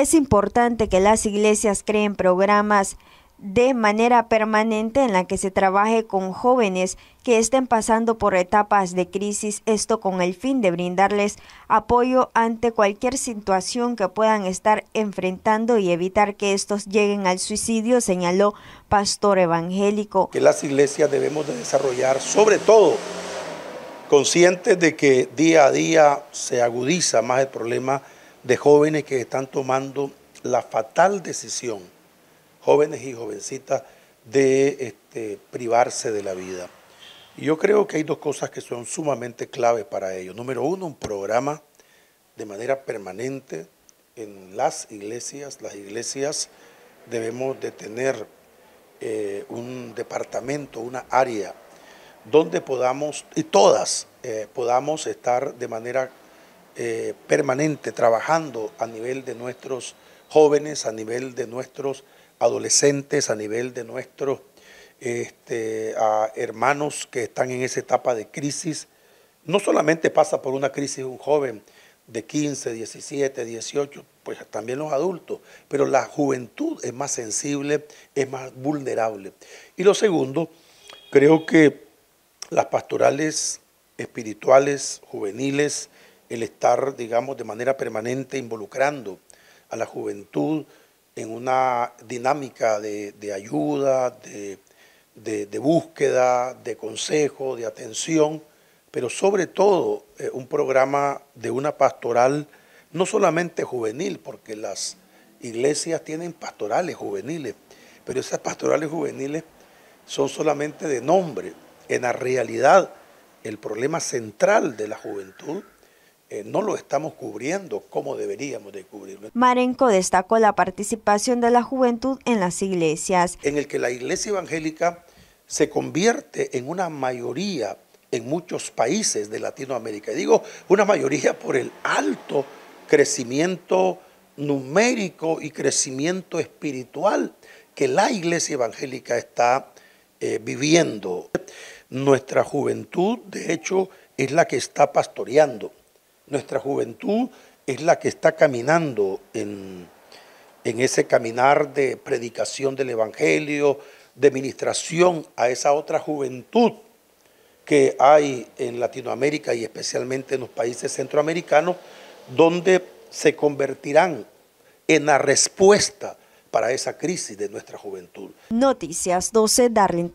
Es importante que las iglesias creen programas de manera permanente en la que se trabaje con jóvenes que estén pasando por etapas de crisis, esto con el fin de brindarles apoyo ante cualquier situación que puedan estar enfrentando y evitar que estos lleguen al suicidio, señaló pastor evangélico. Que las iglesias debemos desarrollar, sobre todo conscientes de que día a día se agudiza más el problema de jóvenes que están tomando la fatal decisión, jóvenes y jovencitas, de este, privarse de la vida. Y yo creo que hay dos cosas que son sumamente claves para ello. Número uno, un programa de manera permanente en las iglesias. Las iglesias debemos de tener eh, un departamento, una área donde podamos, y todas eh, podamos estar de manera eh, permanente trabajando a nivel de nuestros jóvenes, a nivel de nuestros adolescentes, a nivel de nuestros este, hermanos que están en esa etapa de crisis. No solamente pasa por una crisis un joven de 15, 17, 18, pues también los adultos, pero la juventud es más sensible, es más vulnerable. Y lo segundo, creo que las pastorales espirituales, juveniles, el estar, digamos, de manera permanente involucrando a la juventud en una dinámica de, ayuda, de, búsqueda, de consejo, de atención, pero sobre todo eh, un programa de una pastoral no solamente juvenil, porque las iglesias tienen pastorales juveniles, pero esas pastorales juveniles son solamente de nombre. En la realidad, el problema central de la juventud eh, no lo estamos cubriendo como deberíamos de cubrirlo. Marenco destacó la participación de la juventud en las iglesias. En el que la iglesia evangélica se convierte en una mayoría en muchos países de Latinoamérica. Y digo una mayoría por el alto crecimiento numérico y crecimiento espiritual que la iglesia evangélica está eh, viviendo. Nuestra juventud, de hecho, es la que está pastoreando nuestra juventud es la que está caminando en, ese caminar de predicación del Evangelio, de ministración a esa otra juventud que hay en Latinoamérica y especialmente en los países centroamericanos, donde se convertirán en la respuesta para esa crisis de nuestra juventud. Noticias 12, Darlene